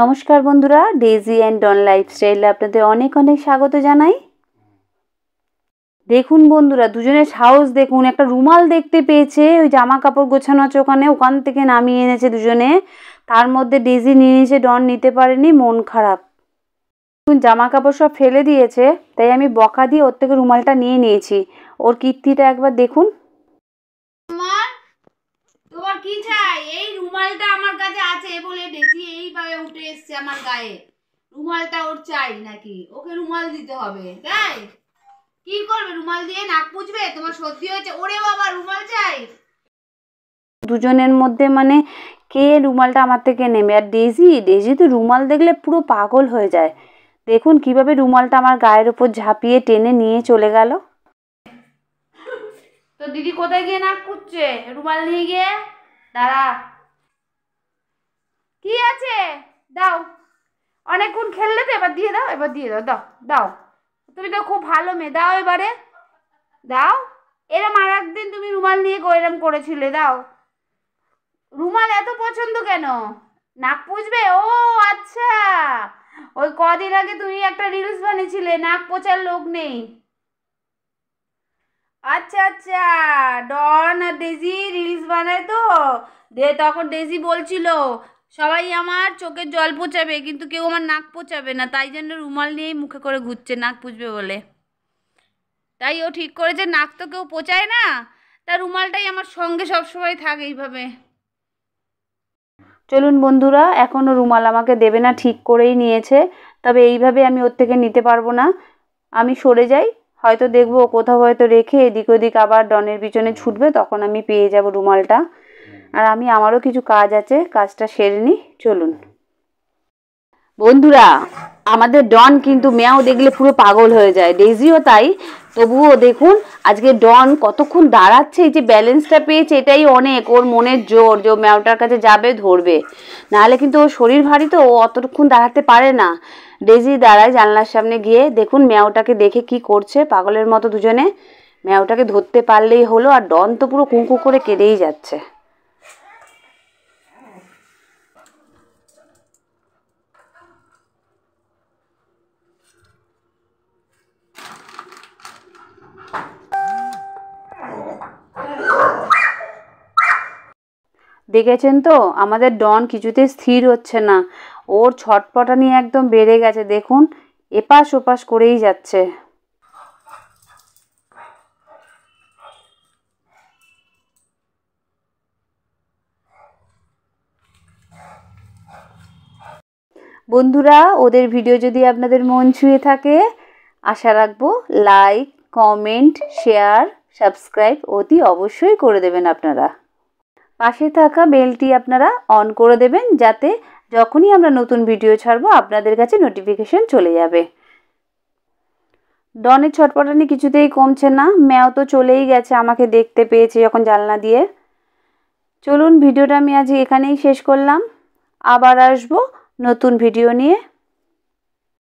নমস্কার বন্ধুরা daisy and ডন লাইফস্টাইলে আপনাদের অনেক অনেক স্বাগত জানাই দেখুন বন্ধুরা দুজনের সাহস দেখুন একটা রুমাল দেখতে পেয়েছে ওই জামা কাপড় গোছানো আছে ওখানে ওখান থেকে নামিয়ে এনেছে দুজনে তার মধ্যে ডেজি নিয়ে নিয়েছে ডন নিতে পারেনি মন খারাপ দেখুন জামা কাপড় সব ফেলে দিয়েছে তাই আমি বকা দিয়ে ওর থেকে রুমালটা নিয়ে নিয়েছি ওর কীর্তিটা একবার দেখুন কি চাই এই রুমালটা আমার কাছে আছে বলে ডেজি এইভাবে উঠে এসছে আমার গায়ে রুমালটা ওর চাই নাকি ওকে রুমাল দিতে হবে তাই কি করবে রুমাল দিয়ে নাক পুজবে তোমার সত্যি হয়েছে ওরে বাবা রুমাল চাই দুজনের মধ্যে মানে কে রুমালটা আমার থেকে নেবে আর ডেজি ডেজি তো রুমাল দেখলে পুরো পাগল হয়ে যায় দেখুন কিভাবে রুমালটা আমার গায়ের উপর ঝাঁপিয়ে টেনে নিয়ে চলে গেল তো দিদি কোথায় গিয়ে নাক কুচ্ছে রুমাল নিয়ে গিয়ে দাঁড়া কি আছে দাও অনেকক্ষণ খেললে তো এবার দিয়ে দাও এবার দিয়ে দাও দাও দাও তুমি তো খুব ভালো মেয়ে দাও এবারে দাও এরম আর একদিন তুমি রুমাল নিয়ে এরম করেছিলে দাও রুমাল এত পছন্দ কেন নাক পুজবে ও আচ্ছা ওই কদিন আগে তুমি একটা রিলস বানিয়েছিলে নাক পোচার লোক নেই আচ্ছা আচ্ছা ডন আর ডেজি রিলস বানায় তো দে তখন ডেজি বলছিল সবাই আমার চোখের জল পোচাবে কিন্তু কেউ আমার নাক পোচাবে না তাই জন্য রুমাল নিয়েই মুখে করে ঘুরছে নাক পুচবে বলে তাই ও ঠিক করেছে নাক তো কেউ পোচায় না তা রুমালটাই আমার সঙ্গে সবসময় থাকে এইভাবে চলুন বন্ধুরা এখনও রুমাল আমাকে দেবে না ঠিক করেই নিয়েছে তবে এইভাবে আমি ওর থেকে নিতে পারবো না আমি সরে যাই হয়তো দেখবো কোথাও হয়তো রেখে এদিক ওদিক আবার ডনের পিছনে ছুটবে তখন আমি পেয়ে যাব রুমালটা আর আমি আমারও কিছু কাজ আছে কাজটা সেরে নি চলুন বন্ধুরা আমাদের ডন কিন্তু মেয়াও দেখলে পুরো পাগল হয়ে যায় ডেজিও তাই তবুও দেখুন আজকে ডন কতক্ষণ দাঁড়াচ্ছে এই যে ব্যালেন্সটা পেয়েছে এটাই অনেক ওর মনের জোর যে ও ম্যাওটার কাছে যাবে ধরবে নাহলে কিন্তু ওর শরীর ভারী তো ও অতক্ষণ দাঁড়াতে পারে না ডেজি দাঁড়ায় জানলার সামনে গিয়ে দেখুন ম্যাওটাকে দেখে কি করছে পাগলের মতো দুজনে ম্যাওটাকে ধরতে পারলেই হলো আর ডন তো পুরো কুঁকু করে কেঁদেই যাচ্ছে দেখেছেন তো আমাদের ডন কিছুতে স্থির হচ্ছে না ওর ছটপটানি একদম বেড়ে গেছে দেখুন এপাশ ওপাশ করেই যাচ্ছে বন্ধুরা ওদের ভিডিও যদি আপনাদের মন ছুঁয়ে থাকে আশা রাখবো লাইক কমেন্ট শেয়ার সাবস্ক্রাইব অতি অবশ্যই করে দেবেন আপনারা পাশে থাকা বেলটি আপনারা অন করে দেবেন যাতে যখনই আমরা নতুন ভিডিও ছাড়বো আপনাদের কাছে নোটিফিকেশন চলে যাবে ডনের ছটপটানি কিছুতেই কমছে না ম্যাও তো চলেই গেছে আমাকে দেখতে পেয়েছে যখন জানলা দিয়ে চলুন ভিডিওটা আমি আজ এখানেই শেষ করলাম আবার আসবো নতুন ভিডিও নিয়ে